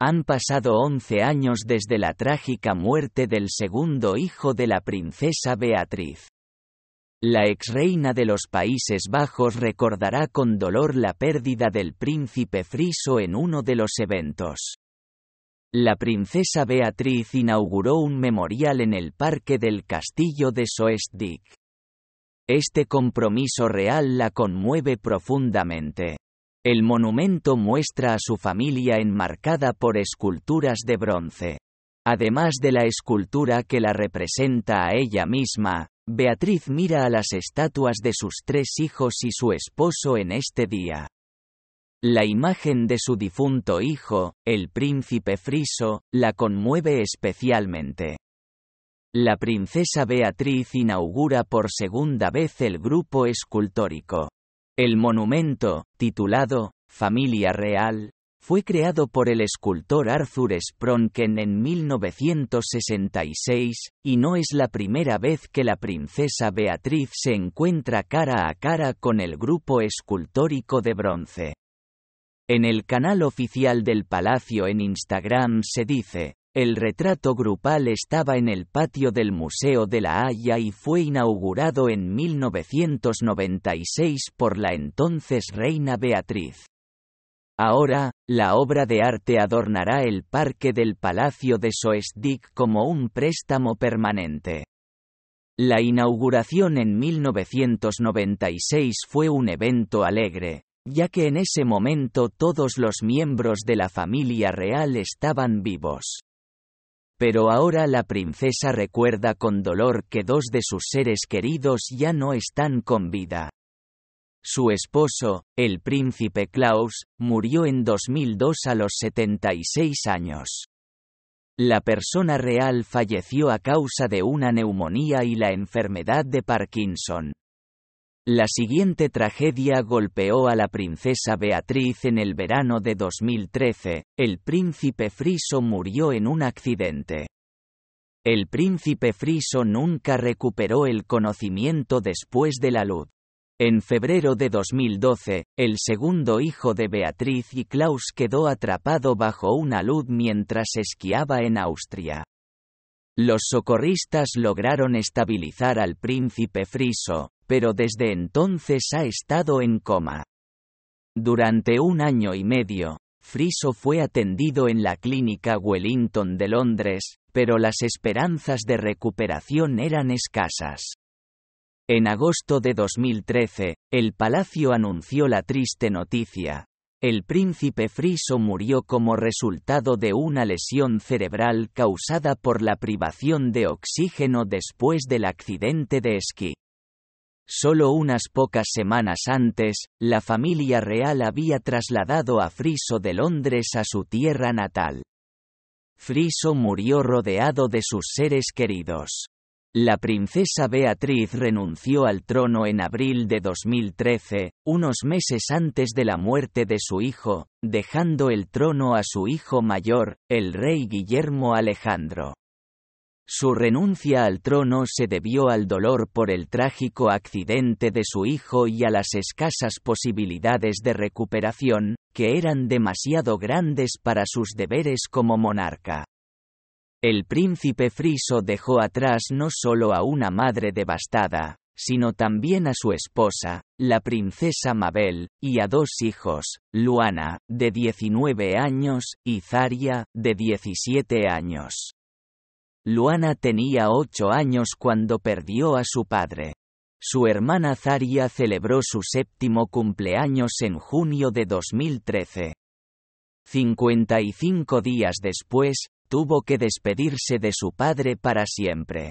Han pasado 11 años desde la trágica muerte del segundo hijo de la princesa Beatriz. La exreina de los Países Bajos recordará con dolor la pérdida del príncipe friso en uno de los eventos. La princesa Beatriz inauguró un memorial en el parque del castillo de Soestdijk. Este compromiso real la conmueve profundamente. El monumento muestra a su familia enmarcada por esculturas de bronce. Además de la escultura que la representa a ella misma, Beatriz mira a las estatuas de sus tres hijos y su esposo en este día. La imagen de su difunto hijo, el príncipe Friso, la conmueve especialmente. La princesa Beatriz inaugura por segunda vez el grupo escultórico. El monumento, titulado Familia Real, fue creado por el escultor Arthur Spronken en 1966, y no es la primera vez que la princesa Beatriz se encuentra cara a cara con el grupo escultórico de bronce. En el canal oficial del palacio en Instagram se dice, el retrato grupal estaba en el patio del Museo de la Haya y fue inaugurado en 1996 por la entonces reina Beatriz. Ahora, la obra de arte adornará el parque del Palacio de Soestdijk como un préstamo permanente. La inauguración en 1996 fue un evento alegre, ya que en ese momento todos los miembros de la familia real estaban vivos. Pero ahora la princesa recuerda con dolor que dos de sus seres queridos ya no están con vida. Su esposo, el príncipe Klaus, murió en 2002 a los 76 años. La persona real falleció a causa de una neumonía y la enfermedad de Parkinson. La siguiente tragedia golpeó a la princesa Beatriz en el verano de 2013, el príncipe Friso murió en un accidente. El príncipe Friso nunca recuperó el conocimiento después de la luz. En febrero de 2012, el segundo hijo de Beatriz y Klaus quedó atrapado bajo una luz mientras esquiaba en Austria. Los socorristas lograron estabilizar al príncipe Friso, pero desde entonces ha estado en coma. Durante un año y medio, Friso fue atendido en la clínica Wellington de Londres, pero las esperanzas de recuperación eran escasas. En agosto de 2013, el palacio anunció la triste noticia. El príncipe Friso murió como resultado de una lesión cerebral causada por la privación de oxígeno después del accidente de esquí. Solo unas pocas semanas antes, la familia real había trasladado a Friso de Londres a su tierra natal. Friso murió rodeado de sus seres queridos. La princesa Beatriz renunció al trono en abril de 2013, unos meses antes de la muerte de su hijo, dejando el trono a su hijo mayor, el rey Guillermo Alejandro. Su renuncia al trono se debió al dolor por el trágico accidente de su hijo y a las escasas posibilidades de recuperación, que eran demasiado grandes para sus deberes como monarca. El príncipe friso dejó atrás no solo a una madre devastada, sino también a su esposa, la princesa Mabel, y a dos hijos, Luana, de 19 años, y Zaria, de 17 años. Luana tenía ocho años cuando perdió a su padre. Su hermana Zaria celebró su séptimo cumpleaños en junio de 2013. 55 días después, tuvo que despedirse de su padre para siempre.